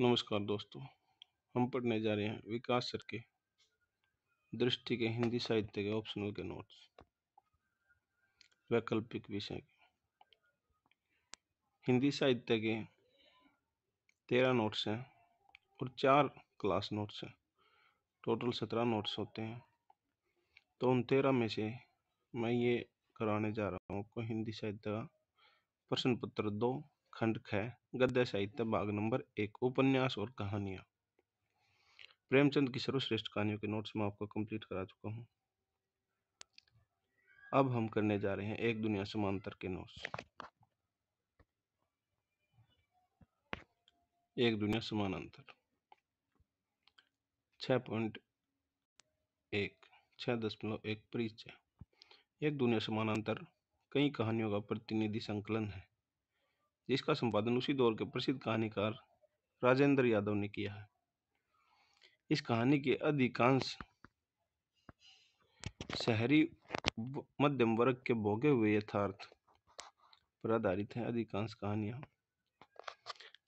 नमस्कार दोस्तों हम पढ़ने जा रहे हैं विकास सर के दृष्टि के हिंदी साहित्य के ऑप्शनल के नोट्स वैकल्पिक विषय के हिंदी साहित्य के तेरह नोट्स हैं और चार क्लास नोट्स हैं टोटल सत्रह नोट्स होते हैं तो उन तेरह में से मैं ये कराने जा रहा हूँ आपको हिंदी साहित्य का प्रश्न पत्र दो खंड ख गद्य साहित्य भाग नंबर एक उपन्यास और कहानियां प्रेमचंद की सर्वश्रेष्ठ कहानियों के नोट्स मैं आपको कंप्लीट करा चुका हूं अब हम करने जा रहे हैं एक दुनिया समांतर के नोट्स एक दुनिया समानांतर छ पॉइंट एक छः दशमलव एक परिचय एक दुनिया समानांतर कई कहानियों का प्रतिनिधि संकलन है जिसका संपादन उसी दौर के प्रसिद्ध कहानीकार राजेंद्र यादव ने किया है इस कहानी के अधिकांश शहरी मध्यम वर्ग के भोगे हुए यथार्थ पर आधारित है अधिकांश कहानियां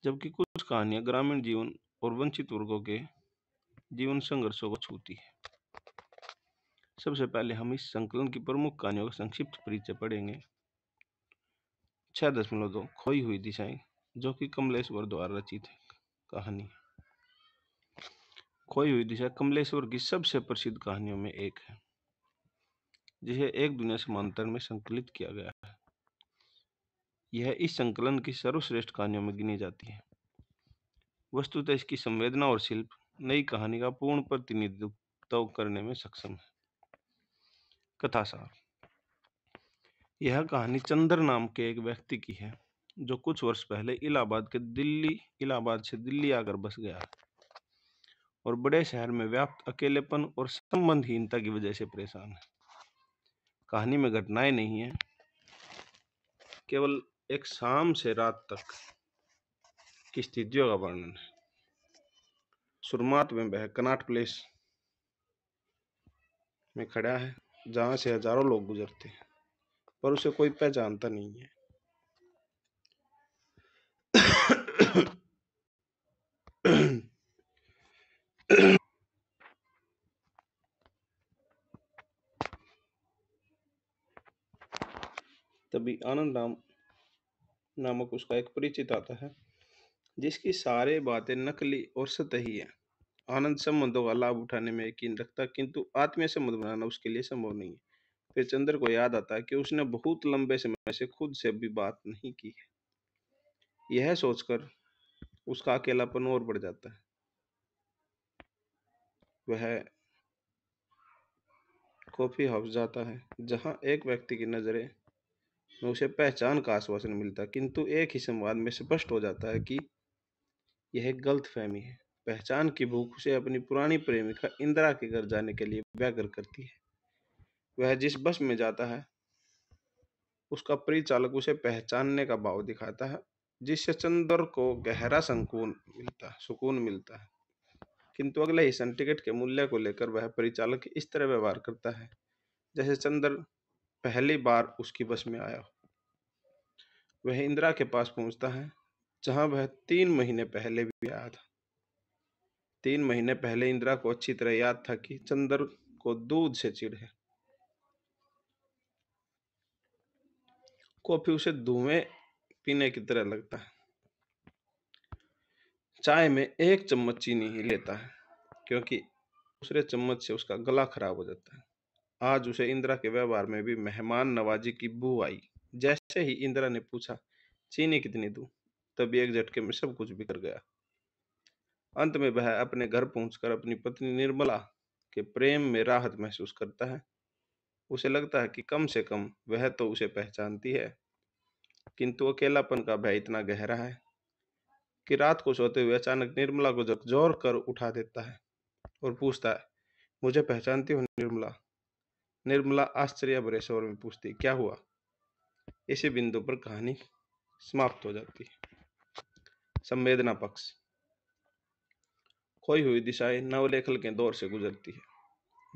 जबकि कुछ कहानियां ग्रामीण जीवन और वंचित वर्गों के जीवन संघर्षों को छूती है सबसे पहले हम इस संकलन की प्रमुख कहानियों का संक्षिप्त परिचय पढ़ेंगे छः दशमलव दो खोई हुई दिशाएं जो कि कमलेश्वर द्वारा रचित कहानी खोई हुई दिशा कमलेश्वर की सबसे प्रसिद्ध कहानियों में एक है जिसे एक दुनिया समांतर में संकलित किया गया है यह इस संकलन की सर्वश्रेष्ठ कहानियों में गिनी जाती है वस्तुतः इसकी संवेदना और शिल्प नई कहानी का पूर्ण प्रतिनिधित्व करने में सक्षम है कथासार यह कहानी चंद्र नाम के एक व्यक्ति की है जो कुछ वर्ष पहले इलाहाबाद के दिल्ली इलाहाबाद से दिल्ली आकर बस गया और बड़े शहर में व्याप्त अकेलेपन और संबंधहीनता की वजह से परेशान है कहानी में घटनाएं नहीं है केवल एक शाम से रात तक की स्थितियों का वर्णन है सुरमात में वह कनाट प्लेस में खड़ा है जहां से हजारों लोग गुजरते हैं पर उसे कोई पहचानता नहीं है तभी आनंद राम नामक उसका एक परिचित आता है जिसकी सारे बातें नकली और सतही है आनंद संबंधों का लाभ उठाने में यकीन रखता किंतु आत्मीय संबंध बनाना उसके लिए संभव नहीं है चंद्र को याद आता कि उसने बहुत लंबे समय से खुद से भी बात नहीं की है यह सोचकर उसका अकेलापन और बढ़ जाता है वह कॉफी हाउस जाता है जहां एक व्यक्ति की नजरें में उसे पहचान का आश्वासन मिलता किंतु एक ही संवाद में स्पष्ट हो जाता है कि यह गलत फहमी है पहचान की भूख उसे अपनी पुरानी प्रेमिका इंदिरा के घर जाने के लिए व्याग्र करती है वह जिस बस में जाता है उसका परिचालक उसे पहचानने का भाव दिखाता है जिससे चंद्र को गहरा संकून मिलता है सुकून मिलता है किंतु अगले ही सन टिकट के मूल्य को लेकर वह परिचालक इस तरह व्यवहार करता है जैसे चंद्र पहली बार उसकी बस में आया हो वह इंदिरा के पास पहुंचता है जहां वह तीन महीने पहले भी आया था तीन महीने पहले इंदिरा को अच्छी तरह याद था कि चंद्र को दूध से चिड़ है कॉफी उसे धुएं पीने की तरह लगता है चाय में एक चम्मच चीनी ही लेता है क्योंकि दूसरे चम्मच से उसका गला खराब हो जाता है आज उसे इंदिरा के व्यवहार में भी मेहमान नवाजी की बू आई जैसे ही इंदिरा ने पूछा चीनी कितनी दू तभी एक झटके में सब कुछ बिखर गया अंत में वह अपने घर पहुंचकर अपनी पत्नी निर्मला के प्रेम में राहत महसूस करता है उसे लगता है कि कम से कम वह तो उसे पहचानती है किंतु अकेलापन का भय इतना गहरा है कि रात को सोते हुए अचानक निर्मला को जकझोर कर उठा देता है और पूछता है मुझे पहचानती हो निर्मला निर्मला आश्चर्य भरे शोर में पूछती क्या हुआ इसी बिंदु पर कहानी समाप्त हो जाती है संवेदना पक्ष खोई हुई दिशाएं नवलेखल के दौर से गुजरती है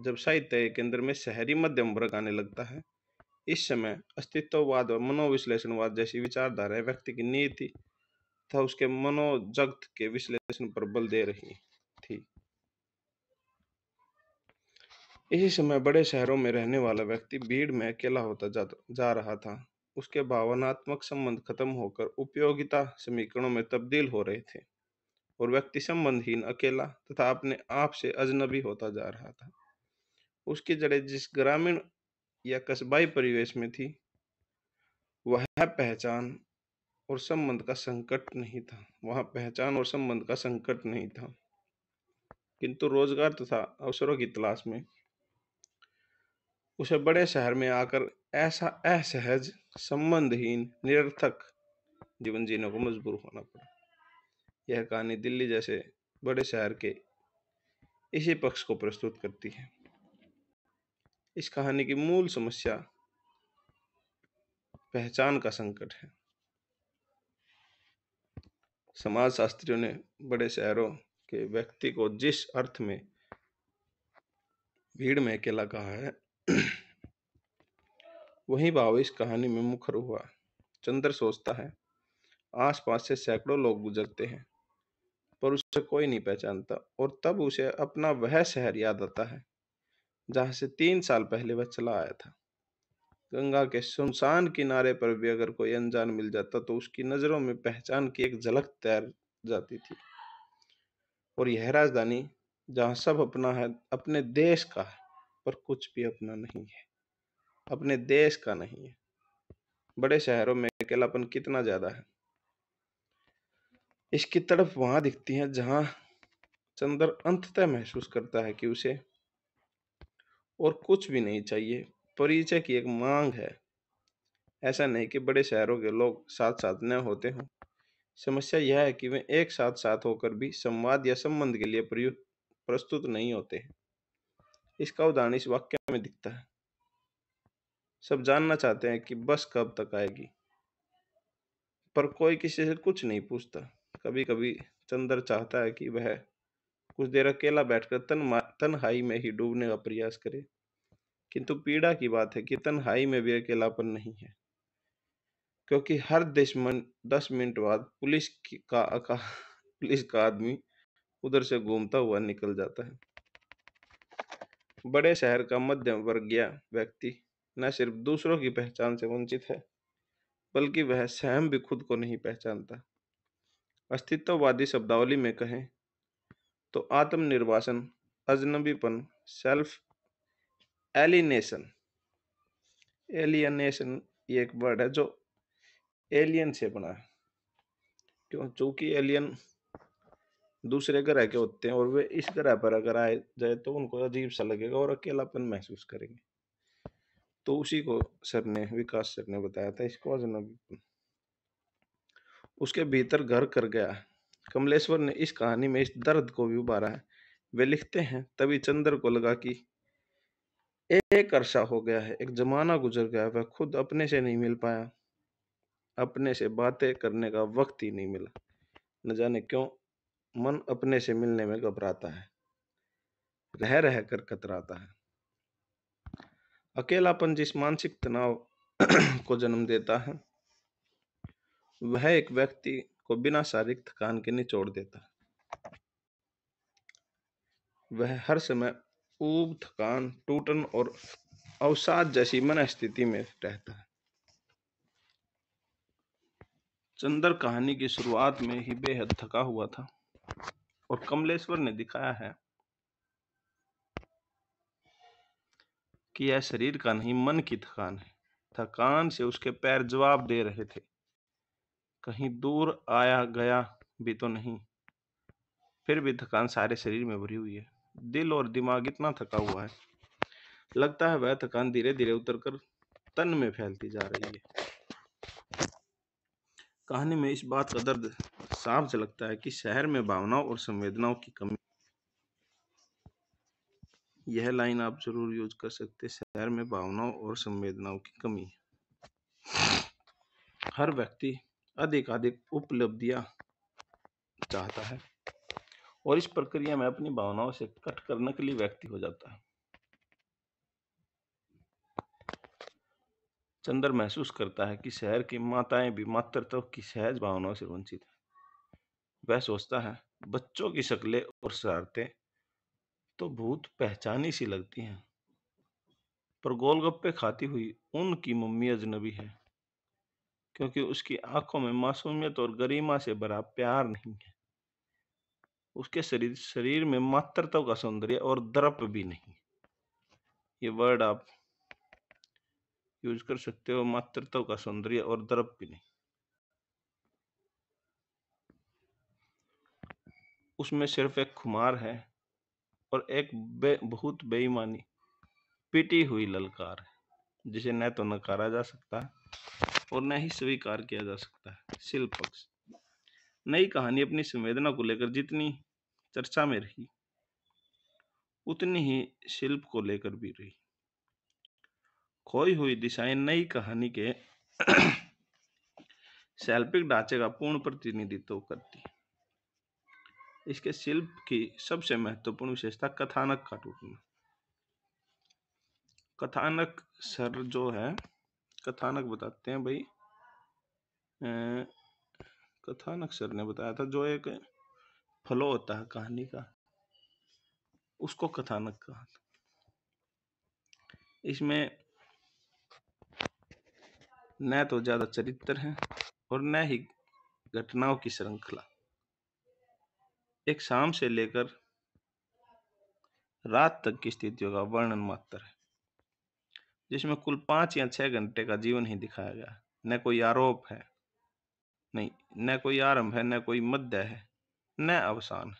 जब साहित्य केंद्र में शहरी मध्यम वर्ग आने लगता है इस समय अस्तित्ववाद और मनोविश्लेषणवाद जैसी विचारधाराएं व्यक्ति की नीति तथा उसके मनोजगत के विश्लेषण पर बल दे रही थी इसी समय बड़े शहरों में रहने वाला व्यक्ति भीड़ में अकेला होता जा, जा रहा था उसके भावनात्मक संबंध खत्म होकर उपयोगिता समीकरणों में तब्दील हो रहे थे और व्यक्ति संबंधहीन अकेला तथा अपने आप से अजनबी होता जा रहा था उसकी जड़ें जिस ग्रामीण या कस्बाई परिवेश में थी वह पहचान और संबंध का संकट नहीं था वह पहचान और संबंध का संकट नहीं था किंतु रोजगार तथा अवसरों की तलाश में उसे बड़े शहर में आकर ऐसा असहज संबंधहीन निरर्थक जीवन जीने को मजबूर होना पड़ा यह कहानी दिल्ली जैसे बड़े शहर के इसी पक्ष को प्रस्तुत करती है इस कहानी की मूल समस्या पहचान का संकट है समाज शास्त्रियों ने बड़े शहरों के व्यक्ति को जिस अर्थ में भीड़ में अकेला कहा है वही भाव इस कहानी में मुखर हुआ चंद्र सोचता है आसपास से सैकड़ों लोग गुजरते हैं पर उसे कोई नहीं पहचानता और तब उसे अपना वह शहर याद आता है जहां से तीन साल पहले वह चला आया था गंगा के सुनसान किनारे पर भी अगर कोई अनजान मिल जाता तो उसकी नजरों में पहचान की एक झलक तैर जाती थी और यह राजधानी जहां सब अपना है अपने देश का है पर कुछ भी अपना नहीं है अपने देश का नहीं है बड़े शहरों में अकेलापन कितना ज्यादा है इसकी तड़प वहां दिखती है जहां चंद्र अंततः महसूस करता है कि उसे और कुछ भी नहीं चाहिए परिचय की एक मांग है ऐसा नहीं कि बड़े शहरों के लोग साथ साथ न होते हों समस्या यह है कि वे एक साथ साथ होकर भी संवाद या संबंध के लिए प्रयुक्त प्रस्तुत नहीं होते इसका उदाहरण इस वाक्य में दिखता है सब जानना चाहते हैं कि बस कब तक आएगी पर कोई किसी से कुछ नहीं पूछता कभी कभी चंद्र चाहता है कि वह कुछ देर अकेला बैठकर तन तनहाई में ही डूबने का प्रयास करे किंतु पीड़ा की बात है कि तनहाई में भी अकेलापन नहीं है क्योंकि हर दुश्मन दस मिनट बाद पुलिस का अका पुलिस का आदमी उधर से घूमता हुआ निकल जाता है बड़े शहर का मध्यम वर्गीय व्यक्ति न सिर्फ दूसरों की पहचान से वंचित है बल्कि वह स्वयं भी खुद को नहीं पहचानता अस्तित्ववादी शब्दावली में कहें तो आत्मनिर्वासन अजनबीपन सेल्फ एलिनेशन एलियनेशन ये एक वर्ड है जो एलियन से बना है क्यों चूंकि एलियन दूसरे ग्रह के होते हैं और वे इस ग्रह पर अगर आए जाए तो उनको अजीब सा लगेगा और अकेलापन महसूस करेंगे तो उसी को सर ने विकास सर ने बताया था इसको अजनबीपन उसके भीतर घर कर गया कमलेश्वर ने इस कहानी में इस दर्द को भी उबारा है वे लिखते हैं तभी चंद्र को लगा कि एक अरसा हो गया है एक जमाना गुजर गया वह खुद अपने से नहीं मिल पाया अपने से बातें करने का वक्त ही नहीं मिला न जाने क्यों मन अपने से मिलने में घबराता है रह रह कर कतराता है अकेलापन जिस मानसिक तनाव को जन्म देता है वह एक व्यक्ति को बिना शारीरिक थकान के निचोड़ देता वह हर समय ऊब थकान टूटन और अवसाद जैसी मन स्थिति में रहता है चंदर कहानी की शुरुआत में ही बेहद थका हुआ था और कमलेश्वर ने दिखाया है कि यह शरीर का नहीं मन की थकान है थकान से उसके पैर जवाब दे रहे थे कहीं दूर आया गया भी तो नहीं फिर भी थकान सारे शरीर में भरी हुई है दिल और दिमाग इतना थका हुआ है लगता है वह थकान धीरे धीरे उतर कर तन में फैलती जा रही है कहानी में इस बात का दर्द साफ झलकता है कि शहर में भावनाओं और संवेदनाओं की कमी यह लाइन आप जरूर यूज कर सकते शहर में भावनाओं और संवेदनाओं की कमी हर व्यक्ति अधिकाधिक उपलब्धियां चाहता है और इस प्रक्रिया में अपनी भावनाओं से कट करने के लिए व्यक्ति हो जाता है चंद्र महसूस करता है कि शहर की माताएं भी मातृत्व की सहज भावनाओं से वंचित है वह सोचता है बच्चों की शक्लें और शरारतें तो भूत पहचानी सी लगती हैं पर गोलगप्पे खाती हुई उनकी मम्मी अजनबी है क्योंकि उसकी आंखों में मासूमियत और गरिमा से भरा प्यार नहीं है। उसके शरीर शरीर में मातृत्व का सौंदर्य और दर्प भी नहीं। ये वर्ड आप यूज़ कर सकते हो मातृत्व का सौंदर्य और दर्प भी नहीं। उसमें सिर्फ एक खुमार है और एक बे, बहुत बेईमानी पिटी हुई ललकार है जिसे न तो नकारा जा सकता है और न ही स्वीकार किया जा सकता है शिल पक्ष नई कहानी अपनी संवेदना को लेकर जितनी चर्चा में रही उतनी ही शिल्प को लेकर भी रही खोई हुई दिशाएं नई कहानी के शैल्पिक ढांचे का पूर्ण प्रतिनिधित्व करती इसके शिल्प की सबसे महत्वपूर्ण विशेषता कथानक का टूटना कथानक सर जो है कथानक बताते हैं भाई कथानक सर ने बताया था जो एक फ्लो होता है कहानी का उसको कथानक कहा था इसमें न तो ज्यादा चरित्र है और न ही घटनाओं की श्रृंखला एक शाम से लेकर रात तक की स्थितियों का वर्णन मात्र है जिसमें कुल पाँच या छः घंटे का जीवन ही दिखाया गया न कोई आरोप है नहीं न कोई आरंभ है न कोई मध्य है न अवसान है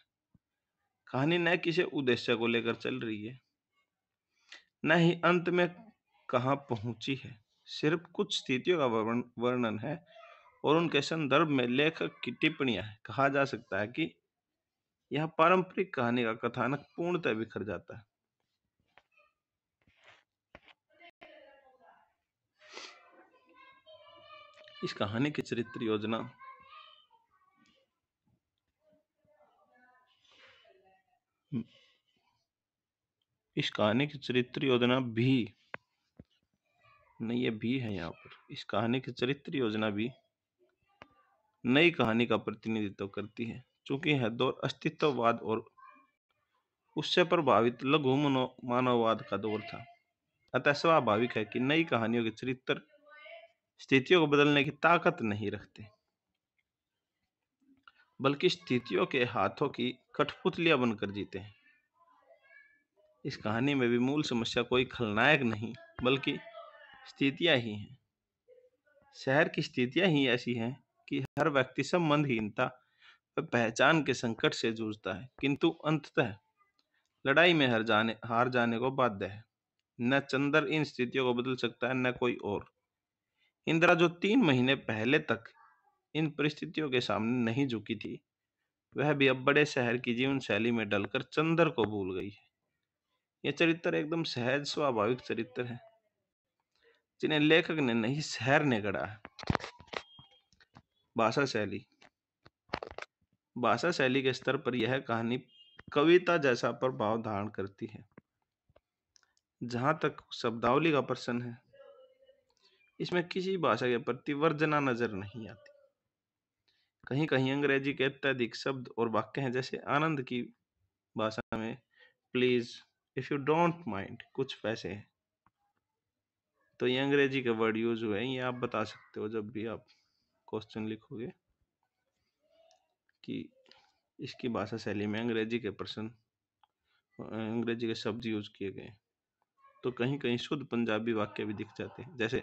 कहानी न किसी उद्देश्य को लेकर चल रही है न ही अंत में कहाँ पहुंची है सिर्फ कुछ स्थितियों का वर्णन है और उनके संदर्भ में लेखक की टिप्पणियां कहा जा सकता है कि यह पारंपरिक कहानी का कथानक पूर्णतः बिखर जाता है इस कहानी की चरित्र योजना इस कहानी की चरित्र योजना भी नहीं ये भी है यहाँ पर इस कहानी की चरित्र योजना भी नई कहानी का प्रतिनिधित्व करती है चूंकि है दौर अस्तित्ववाद और उससे प्रभावित लघु मानववाद का दौर था अतः स्वाभाविक है कि नई कहानियों के चरित्र स्थितियों को बदलने की ताकत नहीं रखते बल्कि स्थितियों के हाथों की कठपुतलियां बनकर जीते हैं इस कहानी में भी मूल समस्या कोई खलनायक नहीं बल्कि स्थितियां ही हैं शहर की स्थितियां ही ऐसी हैं कि हर व्यक्ति संबंधहीनता व पहचान के संकट से जूझता है किंतु अंततः लड़ाई में हर जाने हार जाने को बाध्य है न चंदर इन स्थितियों को बदल सकता है न कोई और इंदिरा जो तीन महीने पहले तक इन परिस्थितियों के सामने नहीं झुकी थी वह भी अब बड़े शहर की जीवन शैली में डलकर चंदर को भूल गई है यह चरित्र एकदम सहज स्वाभाविक चरित्र है जिन्हें लेखक ने नहीं शहर ने गढ़ा है भाषा शैली भाषा शैली के स्तर पर यह कहानी कविता जैसा प्रभाव धारण करती है जहां तक शब्दावली का प्रश्न है इसमें किसी भाषा के प्रति वर्जना नजर नहीं आती कहीं कहीं अंग्रेजी के अत्यधिक शब्द और वाक्य हैं जैसे आनंद की भाषा में please if you don't mind कुछ पैसे हैं तो ये अंग्रेजी के वर्ड यूज हुए हैं ये आप बता सकते हो जब भी आप क्वेश्चन लिखोगे कि इसकी भाषा शैली में अंग्रेजी के प्रश्न अंग्रेजी के शब्द यूज किए गए तो कहीं कहीं शुद्ध पंजाबी वाक्य भी दिख जाते हैं जैसे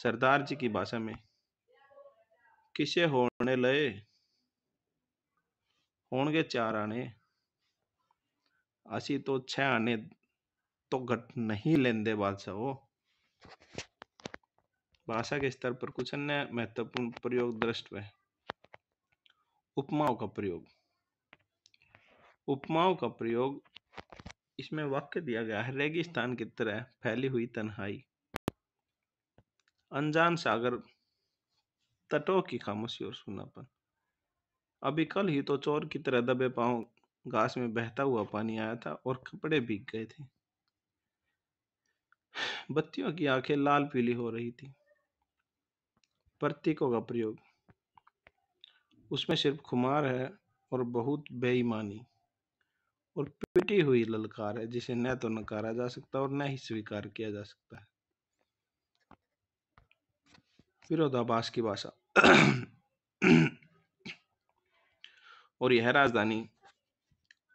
सरदार जी की भाषा में किसे होने लए होंगे चार आने असी तो छह आने तो घट नहीं लेंदे बादशाह हो भाषा के स्तर पर कुछ अन्य महत्वपूर्ण प्रयोग दृष्ट है उपमाओं का प्रयोग उपमाओं का प्रयोग इसमें वाक्य दिया गया है रेगिस्तान की तरह फैली हुई तन्हाई अनजान सागर तटों की खामोशी और सुनापन अभी कल ही तो चोर की तरह दबे पांव घास में बहता हुआ पानी आया था और कपड़े भीग गए थे बत्तियों की आंखें लाल पीली हो रही थी प्रतीकों का प्रयोग उसमें सिर्फ खुमार है और बहुत बेईमानी और पिटी हुई ललकार है जिसे न तो नकारा जा सकता और न ही स्वीकार किया जा सकता है विरोधाभास की भाषा और यह राजधानी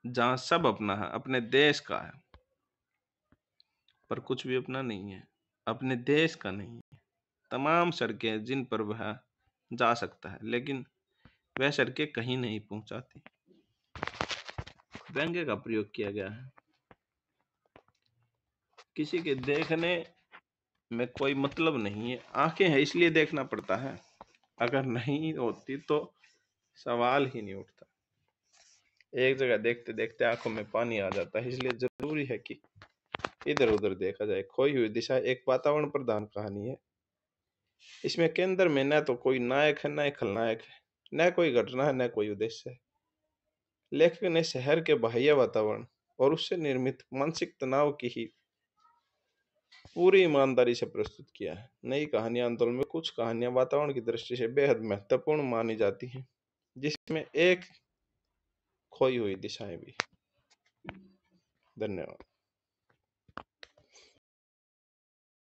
जहां सब अपना है अपने देश का है पर कुछ भी अपना नहीं है अपने देश का नहीं है तमाम सड़कें जिन पर वह जा सकता है लेकिन वह सड़कें कहीं नहीं पहुंचाती व्यंग्य का प्रयोग किया गया है किसी के देखने में कोई मतलब नहीं है आंखें हैं इसलिए देखना पड़ता है अगर नहीं होती तो सवाल ही नहीं उठता एक जगह देखते देखते आंखों में पानी आ जाता है इसलिए जरूरी है कि इधर उधर देखा जाए खोई हुई दिशा एक वातावरण प्रधान कहानी है इसमें केंद्र में न तो कोई नायक है न खलनायक है न कोई घटना है न कोई उद्देश्य है लेखक ने शहर के बाह्य वातावरण और उससे निर्मित मानसिक तनाव की ही पूरी ईमानदारी से प्रस्तुत किया है नई कहानियां आंदोलन में कुछ कहानियां वातावरण की दृष्टि से बेहद महत्वपूर्ण मानी जाती हैं जिसमें एक खोई हुई दिशाएं भी धन्यवाद